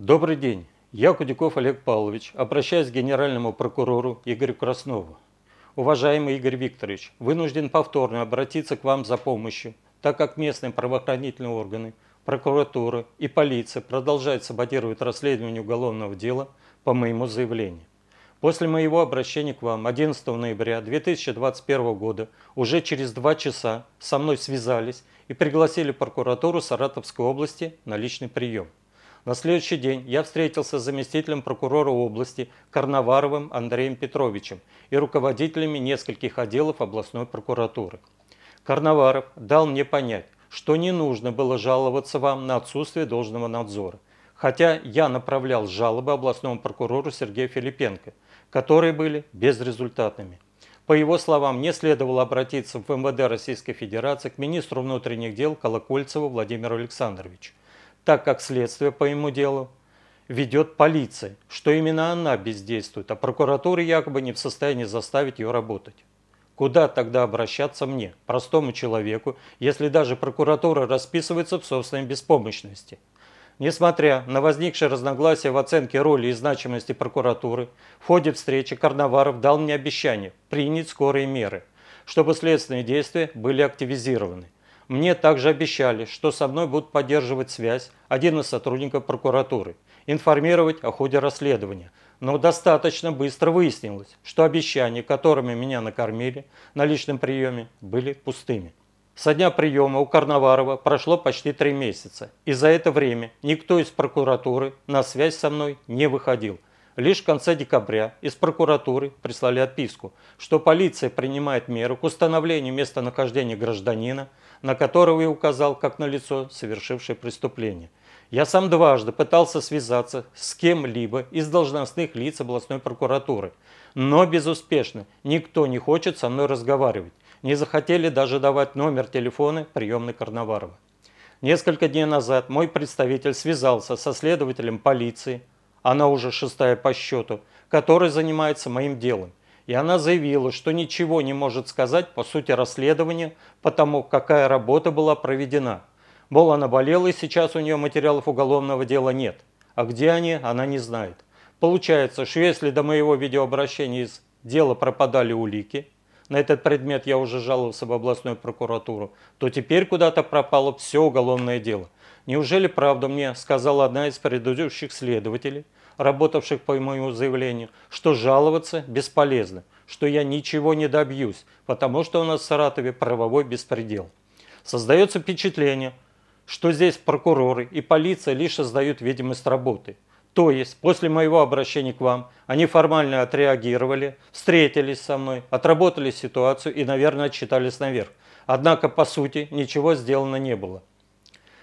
Добрый день. Я Кудяков Олег Павлович. Обращаюсь к генеральному прокурору Игорю Краснову. Уважаемый Игорь Викторович, вынужден повторно обратиться к вам за помощью, так как местные правоохранительные органы, прокуратура и полиция продолжают саботировать расследование уголовного дела по моему заявлению. После моего обращения к вам 11 ноября 2021 года уже через два часа со мной связались и пригласили прокуратуру Саратовской области на личный прием. На следующий день я встретился с заместителем прокурора области Карноваровым Андреем Петровичем и руководителями нескольких отделов областной прокуратуры. Карноваров дал мне понять, что не нужно было жаловаться вам на отсутствие должного надзора, хотя я направлял жалобы областному прокурору Сергею Филипенко, которые были безрезультатными. По его словам, не следовало обратиться в МВД Российской Федерации к министру внутренних дел Колокольцеву Владимиру Александровичу так как следствие по ему делу ведет полиция, что именно она бездействует, а прокуратура якобы не в состоянии заставить ее работать. Куда тогда обращаться мне, простому человеку, если даже прокуратура расписывается в собственной беспомощности? Несмотря на возникшее разногласие в оценке роли и значимости прокуратуры, в ходе встречи Карнаваров дал мне обещание принять скорые меры, чтобы следственные действия были активизированы. Мне также обещали, что со мной будут поддерживать связь один из сотрудников прокуратуры, информировать о ходе расследования. Но достаточно быстро выяснилось, что обещания, которыми меня накормили на личном приеме, были пустыми. Со дня приема у Карноварова прошло почти три месяца, и за это время никто из прокуратуры на связь со мной не выходил – Лишь в конце декабря из прокуратуры прислали отписку, что полиция принимает меры к установлению местонахождения гражданина, на которого и указал как на лицо, совершившее преступление. Я сам дважды пытался связаться с кем-либо из должностных лиц областной прокуратуры, но безуспешно. Никто не хочет со мной разговаривать. Не захотели даже давать номер телефона приемной Карнаварова. Несколько дней назад мой представитель связался со следователем полиции она уже шестая по счету, которая занимается моим делом. И она заявила, что ничего не может сказать по сути расследования, потому какая работа была проведена. Мол, она болела, и сейчас у нее материалов уголовного дела нет. А где они, она не знает. Получается, что если до моего видеообращения из дела пропадали улики, на этот предмет я уже жаловался в областную прокуратуру, то теперь куда-то пропало все уголовное дело. Неужели правда мне сказала одна из предыдущих следователей, работавших по моему заявлению, что жаловаться бесполезно, что я ничего не добьюсь, потому что у нас в Саратове правовой беспредел. Создается впечатление, что здесь прокуроры и полиция лишь создают видимость работы – то есть после моего обращения к вам они формально отреагировали, встретились со мной, отработали ситуацию и, наверное, отчитались наверх. Однако, по сути, ничего сделано не было.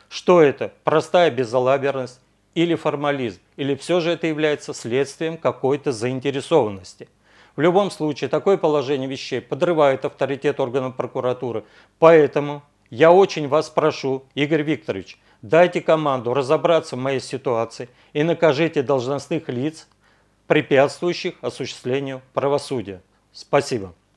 Что это? Простая безалаберность или формализм? Или все же это является следствием какой-то заинтересованности? В любом случае, такое положение вещей подрывает авторитет органов прокуратуры. Поэтому я очень вас прошу, Игорь Викторович, Дайте команду разобраться в моей ситуации и накажите должностных лиц, препятствующих осуществлению правосудия. Спасибо.